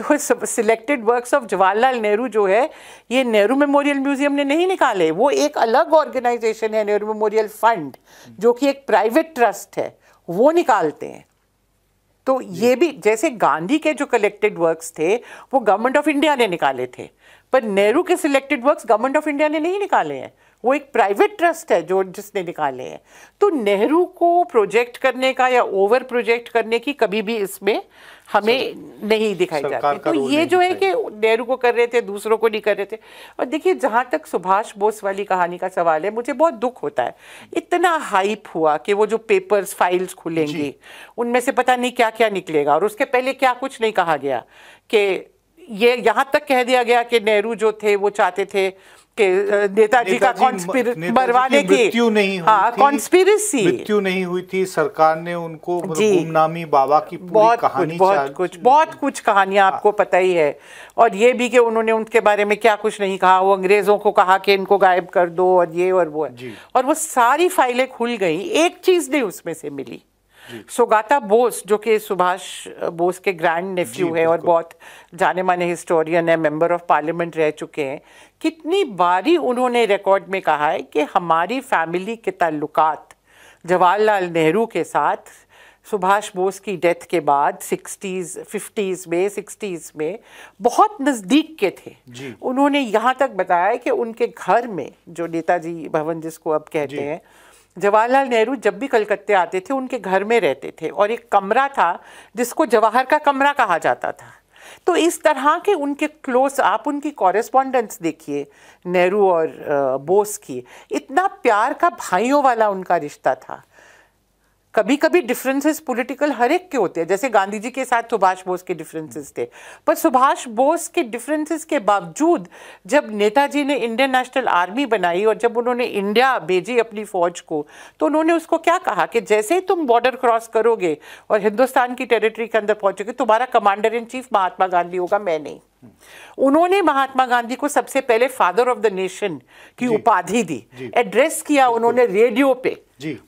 तो selected works of Jawaharlal Nehru जो है ये नेहरू मेमोरियल म्यूजियम ने नहीं निकाले वो एक अलग ऑर्गेनाइजेशन है नेहरू मेमोरियल फंड जो कि एक प्राइवेट ट्रस्ट है वो निकालते हैं तो ये भी जैसे गांधी के जो कलेक्टेड वर्क्स थे वो गवर्नमेंट ऑफ इंडिया ने निकाले थे पर नेहरू के selected works government of India ने नहीं निकाले हैं वो एक प्राइवेट ट्रस्ट है जो जिसने निकाले हैं तो नेहरू को प्रोजेक्ट करने का या ओवर प्रोजेक्ट करने की कभी भी इसमें हमें नहीं दिखाई जाती तो ये जो है कि नेहरू को कर रहे थे दूसरों को नहीं कर रहे थे और देखिए जहाँ तक सुभाष बोस वाली कहानी का सवाल है मुझे बहुत दुख होता है इतना हाइप हुआ कि वो जो पेपर्स फाइल्स खुलेंगी उनमें से पता नहीं क्या क्या निकलेगा और उसके पहले क्या कुछ नहीं कहा गया कि ये यहाँ तक कह दिया गया कि नेहरू जो थे वो चाहते थे के नेताजी का कॉन्स्पिर मरवाने की मृत्यु नहीं हुई हाँ, कॉन्स्पिरेसी मृत्यु नहीं हुई थी सरकार ने उनको मतलब गुमनामी बाबा की पूरी बहुत कहानी बहुत कुछ बहुत कुछ कहानियां हाँ। आपको पता ही है और ये भी कि उन्होंने उनके बारे में क्या कुछ नहीं कहा वो अंग्रेजों को कहा कि इनको गायब कर दो और ये और वो और वो सारी फाइलें खुल गई एक चीज नहीं उसमें से मिली सोगाता बोस जो कि सुभाष बोस के ग्रैंड नेफ्यू है और बहुत जाने माने हिस्टोरियन है मेंबर ऑफ पार्लियामेंट रह चुके हैं कितनी बारी उन्होंने रिकॉर्ड में कहा है कि हमारी फैमिली के ताल्लुक जवाहरलाल नेहरू के साथ सुभाष बोस की डेथ के बाद 60s 50s में 60s में बहुत नज़दीक के थे जी। उन्होंने यहाँ तक बताया कि उनके घर में जो नेताजी भवन जिसको अब कहते हैं जवाहरलाल नेहरू जब भी कलकत्ते आते थे उनके घर में रहते थे और एक कमरा था जिसको जवाहर का कमरा कहा जाता था तो इस तरह के उनके क्लोज आप उनकी कॉरेस्पॉन्डेंस देखिए नेहरू और बोस की इतना प्यार का भाइयों वाला उनका रिश्ता था कभी कभी डिफरेंसेस पॉलिटिकल हर एक के होते हैं जैसे गांधी जी के साथ सुभाष बोस के डिफरेंसेस थे पर सुभाष बोस के डिफरेंसेस के बावजूद जब नेताजी ने इंडियन नेशनल आर्मी बनाई और जब उन्होंने इंडिया भेजी अपनी फौज को तो उन्होंने उसको क्या कहा कि जैसे ही तुम बॉर्डर क्रॉस करोगे और हिंदुस्तान की टेरिटरी के अंदर पहुंचोगे तुम्हारा commander in chief Mahatma Gandhi होगा मैं नहीं उन्होंने महात्मा गांधी को सबसे पहले फादर ऑफ द नेशन की उपाधि दी एड्रेस किया उन्होंने रेडियो पे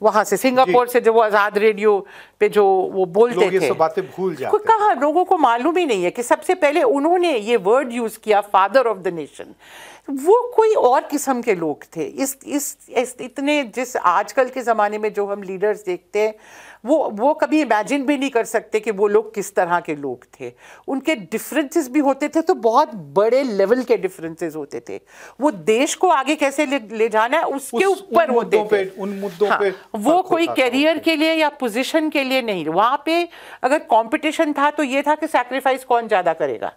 वहां से सिंगापुर से जो वो आजाद रेडियो पे जो वो बोलते लोग थे सब बातें भूल जाते कहा लोगों को मालूम ही नहीं है कि सबसे पहले उन्होंने ये वर्ड यूज किया फादर ऑफ द नेशन वो कोई और किस्म के लोग थे इस इस, इस इतने जिस आजकल के ज़माने में जो हम लीडर्स देखते हैं वो वो कभी इमेजिन भी नहीं कर सकते कि वो लोग किस तरह के लोग थे उनके डिफरेंसेस भी होते थे तो बहुत बड़े लेवल के डिफरेंसेस होते थे वो देश को आगे कैसे ले, ले जाना है उसके ऊपर उस, होते थे उन मुद्दों हाँ, पे वो कोई करियर के लिए या पोजिशन के लिए नहीं वहाँ पे अगर कॉम्पिटिशन था तो ये था कि सेक्रीफाइस कौन ज़्यादा करेगा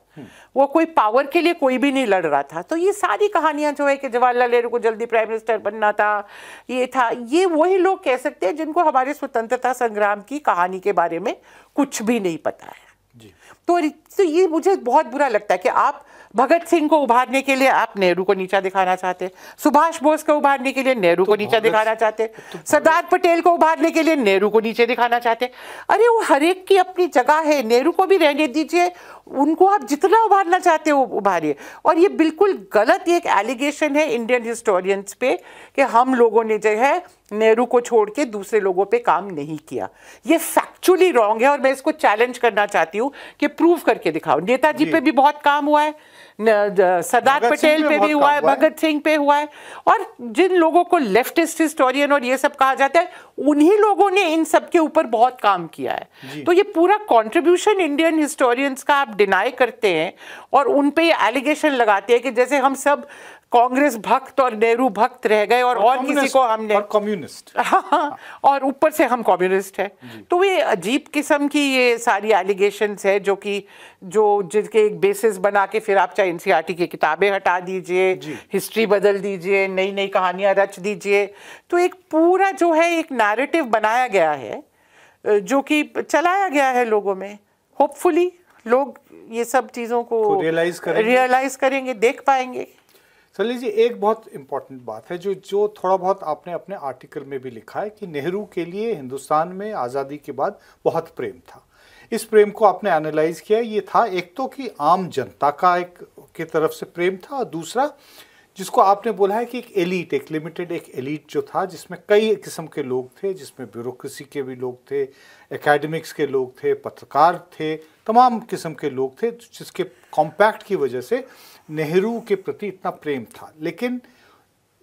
वो कोई पावर के लिए कोई भी नहीं लड़ रहा था तो ये सारी कहानियां जो है कि जवाहरलाल नेहरू को जल्दी प्राइम मिनिस्टर बनना था ये था ये वही लोग कह सकते हैं जिनको हमारे स्वतंत्रता संग्राम की कहानी के बारे में कुछ भी नहीं पता है जी। तो, तो ये मुझे बहुत बुरा लगता है कि आप भगत सिंह को उभारने के लिए आप नेहरू को नीचा दिखाना चाहते सुभाष बोस को उभारने के लिए नेहरू तो को नीचा दिखाना चाहते तो सरदार पटेल को उभारने के लिए नेहरू को नीचे दिखाना चाहते अरे वो हर एक की अपनी जगह है नेहरू को भी रहने दीजिए उनको आप जितना उभारना चाहते हो उभारिए और ये बिल्कुल गलत एक एलिगेशन है इंडियन हिस्टोरियंस पे कि हम लोगों ने जो है नेहरू को छोड़ के दूसरे लोगों पे काम नहीं किया ये फैक्चुअली रॉन्ग है और मैं इसको चैलेंज करना चाहती हूँ कि प्रूव करके दिखाओ नेताजी पे भी बहुत काम हुआ है सरदार पटेल पे भी हुआ है भगत सिंह पे हुआ है और जिन लोगों को लेफ्टिस्ट हिस्टोरियन और ये सब कहा जाता है उन्हीं लोगों ने इन सब के ऊपर बहुत काम किया है तो ये पूरा कंट्रीब्यूशन इंडियन हिस्टोरियंस का आप डिनाई करते हैं और उन पे ये एलिगेशन लगाते हैं कि जैसे हम सब कांग्रेस भक्त और नेहरू भक्त रह गए और और, और किसी को हमने और कम्युनिस्ट हाँ, हाँ, और ऊपर से हम कम्युनिस्ट हैं तो ये अजीब किस्म की ये सारी एलिगेशंस है जो कि जो जिसके एक बेसिस बना के फिर आप चाहे एनसीईआरटी e की किताबें हटा दीजिए हिस्ट्री बदल दीजिए नई नई कहानियां रच दीजिए तो एक पूरा जो है एक नैरेटिव बनाया गया है जो कि चलाया गया है लोगों में होपफुली लोग ये सब चीज़ों को रियलाइज करेंगे, करेंगे देख पाएंगे चलिए जी एक बहुत इम्पॉर्टेंट बात है जो जो थोड़ा बहुत आपने अपने आर्टिकल में भी लिखा है कि नेहरू के लिए हिंदुस्तान में आज़ादी के बाद बहुत प्रेम था इस प्रेम को आपने एनालाइज किया ये था एक तो कि आम जनता का एक के तरफ से प्रेम था और दूसरा जिसको आपने बोला है कि एक एलिट एक लिमिटेड एक एलिट जो था जिसमें कई किस्म के लोग थे जिसमें ब्यूरोक्रेसी के भी लोग थे एकेडमिक्स के लोग थे पत्रकार थे तमाम किस्म के लोग थे जिसके कॉम्पैक्ट की वजह से नेहरू के प्रति इतना प्रेम था लेकिन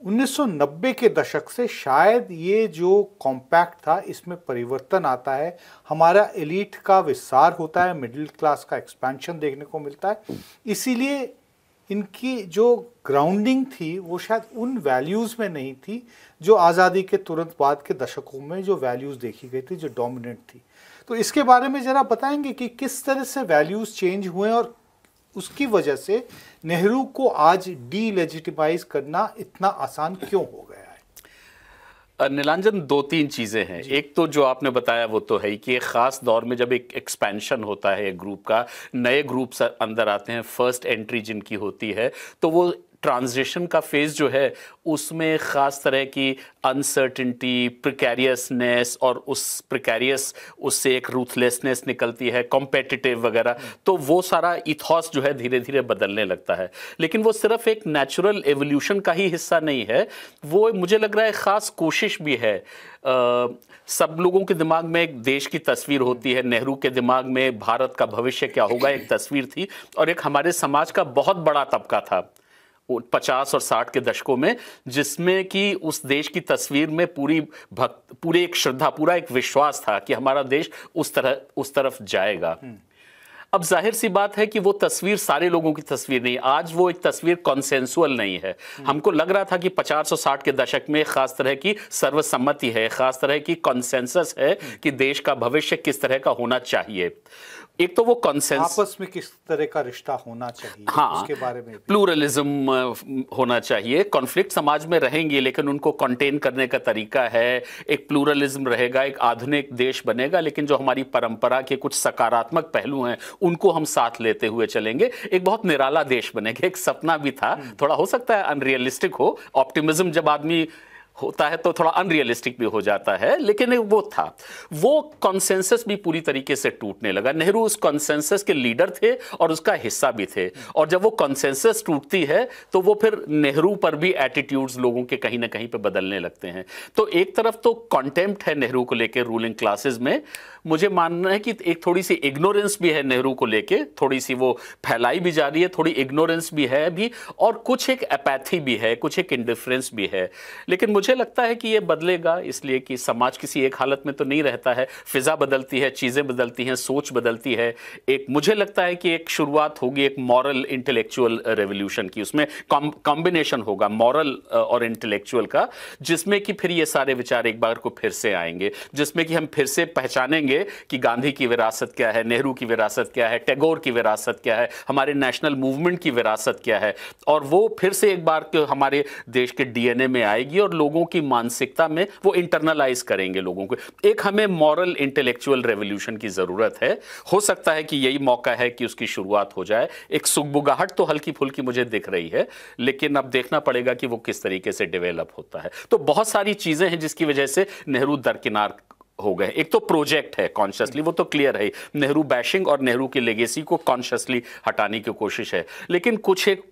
1990 के दशक से शायद ये जो कॉम्पैक्ट था इसमें परिवर्तन आता है हमारा एलिट का विस्तार होता है मिडिल क्लास का एक्सपेंशन देखने को मिलता है इसीलिए इनकी जो ग्राउंडिंग थी वो शायद उन वैल्यूज़ में नहीं थी जो आज़ादी के तुरंत बाद के दशकों में जो वैल्यूज़ देखी गई थी जो डोमिनेंट थी तो इसके बारे में ज़रा बताएंगे कि किस तरह से वैल्यूज़ चेंज हुए और उसकी वजह से नेहरू को आज डीलेजिटिमाइज करना इतना आसान क्यों हो गया है नीलांजन दो तीन चीज़ें हैं एक तो जो आपने बताया वो तो है ही कि एक ख़ास दौर में जब एक एक्सपेंशन होता है ग्रुप का नए ग्रुप्स अंदर आते हैं फर्स्ट एंट्री जिनकी होती है तो वो ट्रांजिशन का फेज़ जो है उसमें ख़ास तरह की अनसर्टिनटी प्रिकेरियसनेस और उस प्रिकेरियस उससे एक रूथलेसनेस निकलती है कॉम्पिटिटिव वगैरह तो वो सारा इथॉस जो है धीरे धीरे बदलने लगता है लेकिन वो सिर्फ एक नेचुरल एवोल्यूशन का ही हिस्सा नहीं है वो मुझे लग रहा है ख़ास कोशिश भी है आ, सब लोगों के दिमाग में एक देश की तस्वीर होती है नेहरू के दिमाग में भारत का भविष्य क्या होगा एक तस्वीर थी और एक हमारे समाज का बहुत बड़ा तबका था पचास और साठ के दशकों में जिसमें कि उस देश की तस्वीर में पूरी भक्त पूरे एक श्रद्धा पूरा एक विश्वास था कि हमारा देश उस तरह उस तरफ जाएगा अब जाहिर सी बात है कि वो तस्वीर सारे लोगों की तस्वीर नहीं आज वो एक तस्वीर कॉन्सेंसुअल नहीं है हमको लग रहा था कि पचास और साठ के दशक में खास तरह की सर्वसम्मति है खास तरह की कॉन्सेंसस है कि देश का भविष्य किस तरह का होना चाहिए एक तो वो कॉन्सेंस आपस में किस तरह का रिश्ता होना चाहिए हाँ उसके बारे में प्लूरलिज्म होना चाहिए कॉन्फ्लिक्ट समाज में रहेंगे लेकिन उनको कंटेन करने का तरीका है एक प्लूरलिज्म रहेगा एक आधुनिक देश बनेगा लेकिन जो हमारी परंपरा के कुछ सकारात्मक पहलू हैं उनको हम साथ लेते हुए चलेंगे एक बहुत निराला देश बनेगा एक सपना भी था हम्म। थोड़ा हो सकता है अनरियलिस्टिक हो ऑप्टिमिज्म जब आदमी होता है तो थोड़ा अनरियलिस्टिक भी हो जाता है लेकिन वो था वो कॉन्सेंसस भी पूरी तरीके से टूटने लगा नेहरू उस कॉन्सेंसस के लीडर थे और उसका हिस्सा भी थे और जब वो कॉन्सेंसस टूटती है तो वो फिर नेहरू पर भी एटीट्यूड्स लोगों के कहीं ना कहीं पर बदलने लगते हैं तो एक तरफ तो कॉन्टेम्प्ट है नेहरू को लेकर रूलिंग क्लासेज में मुझे मानना है कि एक थोड़ी सी इग्नोरेंस भी है नेहरू को लेके थोड़ी सी वो फैलाई भी जा रही है थोड़ी इग्नोरेंस भी है अभी और कुछ एक अपैथी भी है कुछ एक इंडिफरेंस भी है लेकिन मुझे लगता है कि ये बदलेगा इसलिए कि समाज किसी एक हालत में तो नहीं रहता है फिज़ा बदलती है चीज़ें बदलती हैं सोच बदलती है एक मुझे लगता है कि एक शुरुआत होगी एक मॉरल इंटेलेक्चुअल रेवोल्यूशन की उसमें कॉम्बिनेशन होगा मॉरल और इंटेलेक्चुअल का जिसमें कि फिर ये सारे विचार एक बार को फिर से आएंगे जिसमें कि हम फिर से पहचानेंगे होंगे कि गांधी की विरासत क्या है नेहरू की विरासत क्या है टैगोर की विरासत क्या है हमारे नेशनल मूवमेंट की विरासत क्या है और वो फिर से एक बार तो हमारे देश के डीएनए में आएगी और लोगों की मानसिकता में वो इंटरनलाइज करेंगे लोगों को एक हमें मॉरल इंटेलेक्चुअल रेवोल्यूशन की ज़रूरत है हो सकता है कि यही मौका है कि उसकी शुरुआत हो जाए एक सुखबुगाहट तो हल्की फुल्की मुझे दिख रही है लेकिन अब देखना पड़ेगा कि वो किस तरीके से डेवलप होता है तो बहुत सारी चीज़ें हैं जिसकी वजह से नेहरू दरकिनार हो गए एक तो प्रोजेक्ट है कॉन्शियसली वो तो क्लियर है नेहरू बैशिंग और नेहरू की लेगेसी को कॉन्शियसली हटाने की कोशिश है लेकिन कुछ एक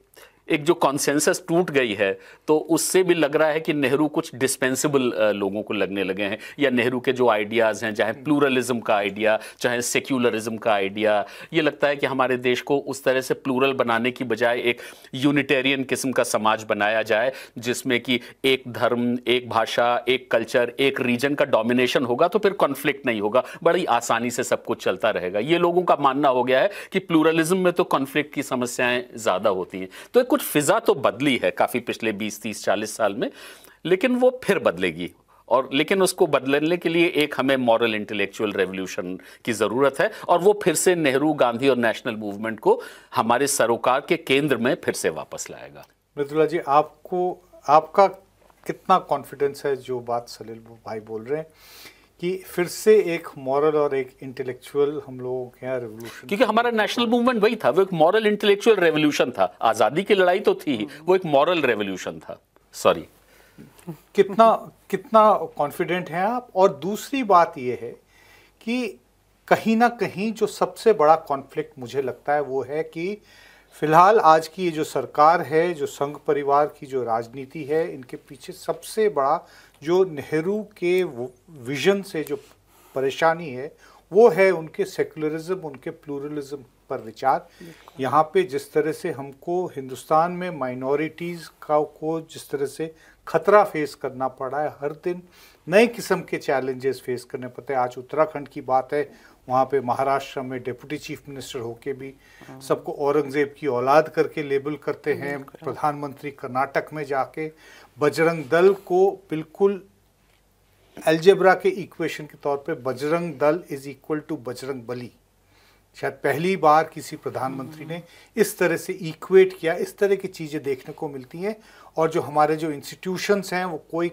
एक जो कॉन्सेंसस टूट गई है तो उससे भी लग रहा है कि नेहरू कुछ डिस्पेंसिबल लोगों को लगने लगे हैं या नेहरू के जो आइडियाज़ हैं चाहे प्लूरलिज्म हम्म। का आइडिया चाहे सेक्युलरिज्म का आइडिया ये लगता है कि हमारे देश को उस तरह से प्लूरल बनाने की बजाय एक यूनिटेरियन किस्म का समाज बनाया जाए जिसमें कि एक धर्म एक भाषा एक कल्चर एक रीजन का डोमिनेशन होगा तो फिर कॉन्फ्लिक्ट नहीं होगा बड़ी आसानी से सब कुछ चलता रहेगा ये लोगों का मानना हो गया है कि प्लूरलिज्म में तो कॉन्फ्लिक्ट की समस्याएं ज़्यादा होती हैं तो एक कुछ फिज़ा तो बदली है काफ़ी पिछले 20 30 40 साल में लेकिन वो फिर बदलेगी और लेकिन उसको बदलने के लिए एक हमें मॉरल इंटेलेक्चुअल रेवोल्यूशन की ज़रूरत है और वो फिर से नेहरू गांधी और नेशनल मूवमेंट को हमारे सरोकार के केंद्र में फिर से वापस लाएगा मृदुला जी आपको आपका कितना कॉन्फिडेंस है जो बात सलील भाई बोल रहे हैं कि फिर से एक मॉरल और एक इंटेलेक्चुअल हम लोगों के यहाँ रेवोल्यूशन क्योंकि हमारा नेशनल मूवमेंट वही था वो एक मॉरल इंटेलेक्चुअल रेवोल्यूशन था आज़ादी की लड़ाई तो थी वो एक मॉरल रेवोल्यूशन था सॉरी कितना कितना कॉन्फिडेंट हैं आप और दूसरी बात यह है कि कहीं ना कहीं जो सबसे बड़ा कॉन्फ्लिक्ट मुझे लगता है वो है कि फिलहाल आज की ये जो सरकार है जो संघ परिवार की जो राजनीति है इनके पीछे सबसे बड़ा जो नेहरू के विजन से जो परेशानी है वो है उनके सेकुलरिज्म उनके प्लूरलिज्म पर विचार यहाँ पे जिस तरह से हमको हिंदुस्तान में माइनॉरिटीज़ का को जिस तरह से खतरा फेस करना पड़ा है हर दिन नए किस्म के चैलेंजेस फेस करने पड़ते हैं आज उत्तराखंड की बात है वहाँ पे महाराष्ट्र में डिप्टी चीफ मिनिस्टर होके भी हाँ। सबको औरंगज़ेब की औलाद करके लेबल करते हैं प्रधानमंत्री कर्नाटक में जाके बजरंग दल को बिल्कुल एल्जेब्रा के इक्वेशन के तौर पे Bajrang Dal is equal to Bajrang Bali शायद पहली बार किसी प्रधानमंत्री ने इस तरह से इक्वेट किया इस तरह की चीज़ें देखने को मिलती हैं और जो हमारे जो इंस्टीट्यूशंस हैं वो कोई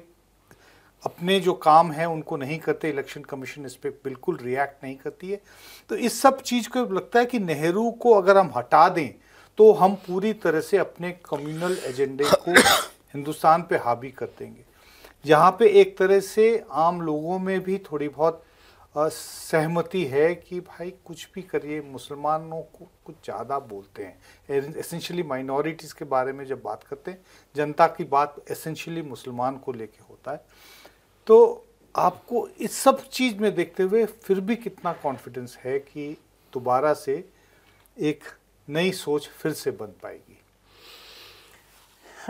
अपने जो काम हैं उनको नहीं करते इलेक्शन कमीशन इस पर बिल्कुल रिएक्ट नहीं करती है तो इस सब चीज़ को लगता है कि नेहरू को अगर हम हटा दें तो हम पूरी तरह से अपने कम्युनल एजेंडे को हिंदुस्तान पे हावी कर देंगे जहाँ पे एक तरह से आम लोगों में भी थोड़ी बहुत सहमति है कि भाई कुछ भी करिए मुसलमानों को कुछ ज़्यादा बोलते हैं एसेंशियली माइनॉरिटीज़ के बारे में जब बात करते हैं जनता की बात एसेंशियली मुसलमान को लेके होता है तो आपको इस सब चीज़ में देखते हुए फिर भी कितना कॉन्फिडेंस है कि दोबारा से एक नई सोच फिर से बन पाएगी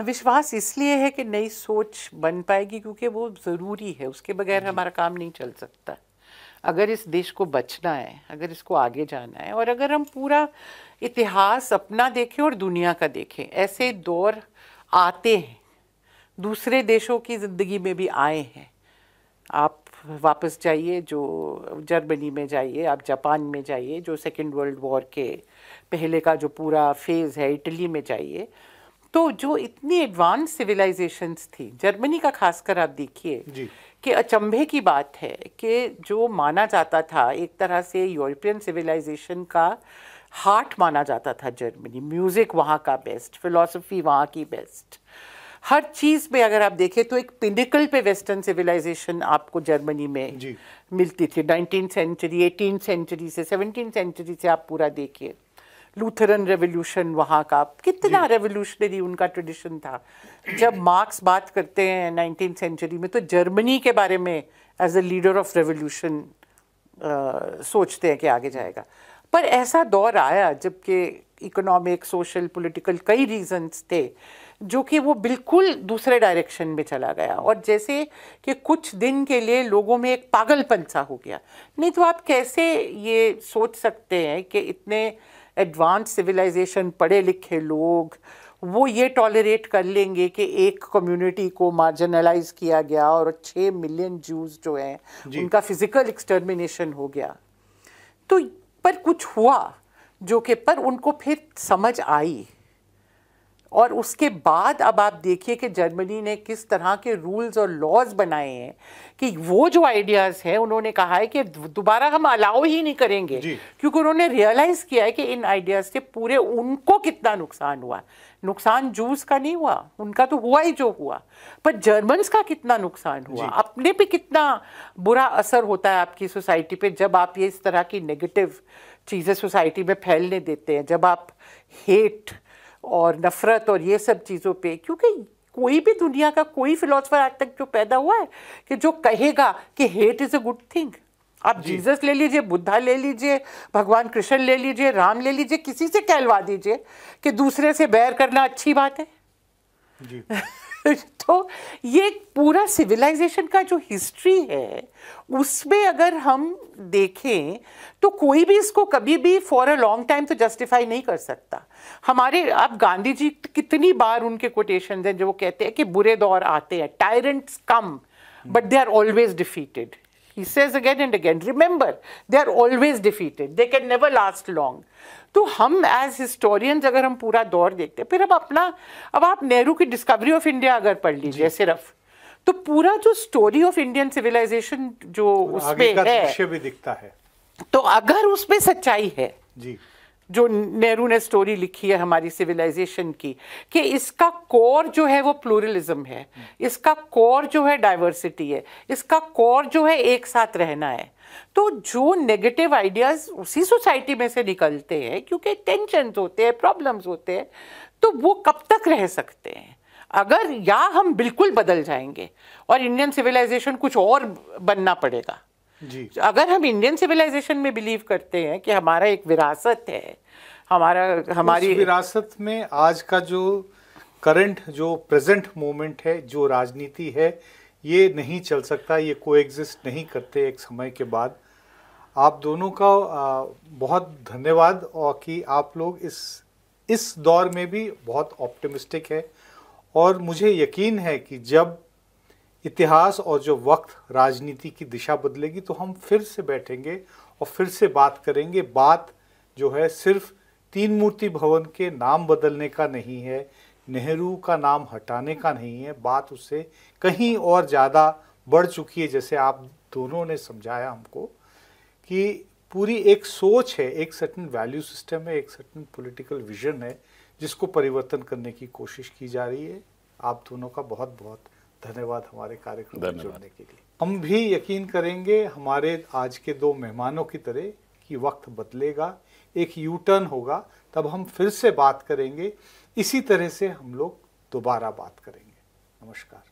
विश्वास इसलिए है कि नई सोच बन पाएगी क्योंकि वो ज़रूरी है उसके बगैर हमारा काम नहीं चल सकता अगर इस देश को बचना है अगर इसको आगे जाना है और अगर हम पूरा इतिहास अपना देखें और दुनिया का देखें ऐसे दौर आते हैं दूसरे देशों की ज़िंदगी में भी आए हैं आप वापस जाइए जो जर्मनी में जाइए आप जापान में जाइए जो सेकेंड वर्ल्ड वॉर के पहले का जो पूरा फेज़ है इटली में जाइए तो जो इतनी एडवांस सिविलाइजेशंस थी जर्मनी का खासकर आप देखिए कि अचंभे की बात है कि जो माना जाता था एक तरह से यूरोपियन सिविलाइजेशन का हार्ट माना जाता था जर्मनी म्यूज़िक वहाँ का बेस्ट फिलॉसफी वहाँ की बेस्ट हर चीज़ में अगर आप देखें तो एक पिनिकल पे वेस्टर्न सिविलाइजेशन आपको जर्मनी में मिलती थी नाइनटीन सेंचुरी एटीन सेंचुरी से सेवनटीन सेंचुरी से आप पूरा देखिए लूथरन रेवोल्यूशन वहाँ का कितना रेवोल्यूशनरी उनका ट्रेडिशन था जब मार्क्स बात करते हैं नाइनटीन सेंचुरी में तो जर्मनी के बारे में as a leader of revolution सोचते हैं कि आगे जाएगा पर ऐसा दौर आया जबकि इकोनॉमिक सोशल पॉलिटिकल कई रीजंस थे जो कि वो बिल्कुल दूसरे डायरेक्शन में चला गया और जैसे कि कुछ दिन के लिए लोगों में एक पागलपन सा हो गया नहीं तो आप कैसे ये सोच सकते हैं कि इतने एडवांस सिविलाइजेशन पढ़े लिखे लोग वो ये टॉलरेट कर लेंगे कि एक कम्युनिटी को मार्जिनलाइज किया गया और छः मिलियन जूस जो हैं उनका फिजिकल एक्सटर्मिनेशन हो गया तो पर कुछ हुआ जो कि पर उनको फिर समझ आई और उसके बाद अब आप देखिए कि जर्मनी ने किस तरह के रूल्स और लॉज बनाए हैं कि वो जो आइडियाज़ हैं उन्होंने कहा है कि दोबारा हम अलाउ ही नहीं करेंगे क्योंकि उन्होंने रियलाइज़ किया है कि इन आइडियाज़ से पूरे उनको कितना नुकसान हुआ नुकसान जूस का नहीं हुआ उनका तो हुआ ही जो हुआ पर जर्मन्स का कितना नुकसान हुआ अपने पे कितना बुरा असर होता है आपकी सोसाइटी पे जब आप ये इस तरह की नेगेटिव चीज़ें सोसाइटी में फैलने देते हैं जब आप हेट और नफ़रत और ये सब चीज़ों पे क्योंकि कोई भी दुनिया का कोई फिलोसफर आज तक जो पैदा हुआ है कि जो कहेगा कि hate is a good thing आप जीसस ले लीजिए बुद्धा ले लीजिए भगवान कृष्ण ले लीजिए राम ले लीजिए किसी से कहलवा दीजिए कि दूसरे से बैर करना अच्छी बात है जी तो ये पूरा सिविलाइजेशन का जो हिस्ट्री है उसमें अगर हम देखें तो कोई भी इसको कभी भी फॉर अ लॉन्ग टाइम तो जस्टिफाई नहीं कर सकता हमारे आप गांधी जी कितनी बार उनके कोटेशन हैं जो वो कहते हैं कि बुरे दौर आते हैं tyrants come but they are always defeated He says again and again, remember, they are always defeated. They can never last long. तो हम एज हिस्टोरियंस अगर हम पूरा दौर देखते फिर अब अपना अब आप नेहरू की डिस्कवरी ऑफ इंडिया अगर पढ़ लीजिए सिर्फ तो पूरा जो स्टोरी ऑफ इंडियन सिविलाइजेशन जो उसमें है भी दिखता है तो अगर उसमें सच्चाई है जी जो नेहरू ने स्टोरी लिखी है हमारी सिविलाइजेशन की कि इसका कोर जो है वो प्लूरलिज्म है इसका कोर जो है डाइवर्सिटी है इसका कोर जो है एक साथ रहना है तो जो नेगेटिव आइडियाज़ उसी सोसाइटी में से निकलते हैं क्योंकि टेंशन होते हैं प्रॉब्लम्स होते हैं तो वो कब तक रह सकते हैं अगर या हम बिल्कुल बदल जाएंगे और इंडियन सिविलाइजेशन कुछ और बनना पड़ेगा जी अगर हम इंडियन सिविलाइजेशन में बिलीव करते हैं कि हमारा एक विरासत है हमारा हमारी विरासत में आज का जो करंट जो प्रेजेंट मोमेंट है जो राजनीति है ये नहीं चल सकता ये को नहीं करते एक समय के बाद आप दोनों का बहुत धन्यवाद और कि आप लोग इस इस दौर में भी बहुत ऑप्टिमिस्टिक है और मुझे यकीन है कि जब इतिहास और जो वक्त राजनीति की दिशा बदलेगी तो हम फिर से बैठेंगे और फिर से बात करेंगे बात जो है सिर्फ तीन मूर्ति भवन के नाम बदलने का नहीं है नेहरू का नाम हटाने का नहीं है बात उससे कहीं और ज़्यादा बढ़ चुकी है जैसे आप दोनों ने समझाया हमको कि पूरी एक सोच है एक सर्टन वैल्यू सिस्टम है एक सर्टन पॉलिटिकल विजन है जिसको परिवर्तन करने की कोशिश की जा रही है आप दोनों का बहुत बहुत धन्यवाद हमारे कार्यक्रम में जुड़ने के लिए हम भी यकीन करेंगे हमारे आज के दो मेहमानों की तरह कि वक्त बदलेगा एक यू टर्न होगा तब हम फिर से बात करेंगे इसी तरह से हम लोग दोबारा बात करेंगे नमस्कार